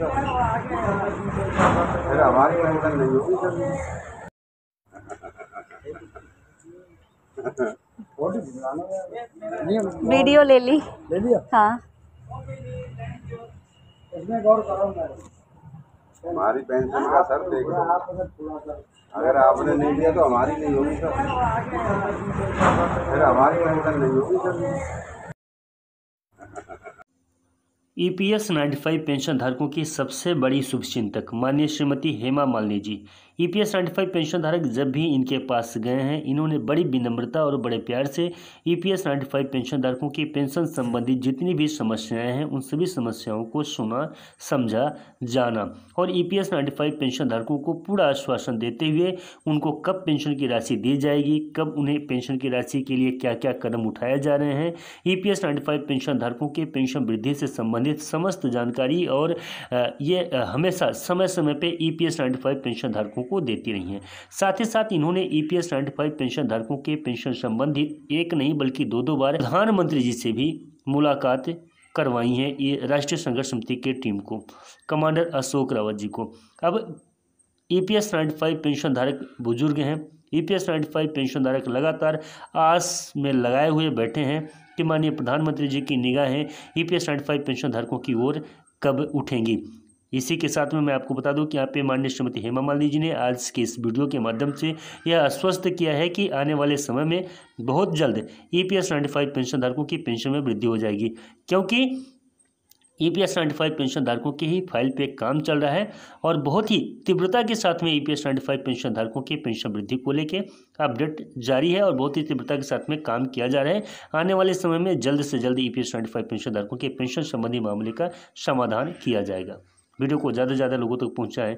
फिर हमारी टेंशन नहीं होगी सर वीडियो ले ली ले लिया हाँ हमारी पेंशन का सर देखो अगर आपने नहीं दिया तो हमारी नहीं होगी सर फिर हमारी पेंशन नहीं होगी सर ईपीएस e 95 पेंशन धारकों की सबसे बड़ी शुभचिंतक माननीय Shrimati Hema Malini ji E P S pension धारक जब भी इनके पास गए हैं इन्होंने बड़ी विनम्रता और बड़े प्यार से E P S ninety five pension धारकों की पेंशन संबंधी जितनी भी समस्याएं हैं उन सभी समस्याओं को सुना समझा जाना और E P S ninety five pension धारकों को पूरा आश्वासन देते हुए उनको कब पेंशन की राशि दी जाएगी कब उन्हें पेंशन की राशि के लिए क्या क्या कदम उठाए जा रहे हैं E P S ninety five pension धारकों के पेंशन वृद्धि से संबंधित समस्त जानकारी और ये हमेशा समय समय पर E P S ninety five pension धारकों को देती रही हैं साथ ही साथ इन्होंने ई पी एस पेंशन धारकों के पेंशन संबंधित एक नहीं बल्कि दो दो बार प्रधानमंत्री जी से भी मुलाकात करवाई है ये राष्ट्रीय संघर्ष समिति के टीम को कमांडर अशोक रावत जी को अब E P S ninety five pension धारक बुजुर्ग हैं E P S ninety five pension धारक लगातार आस में लगाए हुए बैठे हैं कि माननीय प्रधानमंत्री जी की निगाहें E P S ninety five pension धारकों की ओर कब उठेंगी इसी के साथ में मैं आपको बता दूं कि यहाँ पे माननीय श्रीमती हेमा मालिनी जी ने आज के इस वीडियो के माध्यम से यह आश्वस्त किया है कि आने वाले समय में बहुत जल्द E e P S ninety five pension धारकों की पेंशन में वृद्धि हो जाएगी क्योंकि E e P S ninety five pension धारकों के ही फाइल पे काम चल रहा है और बहुत ही तीव्रता के साथ में E e P S ninety five pension धारकों की पेंशन वृद्धि को लेकर अपडेट जारी है और बहुत ही तीव्रता के साथ में काम किया जा रहा है आने वाले समय में जल्द से जल्द E P S ninety five pension धारकों के पेंशन संबंधी मामले का समाधान किया जाएगा वीडियो को ज़्यादा से ज़्यादा लोगों तक पहुँचाएँ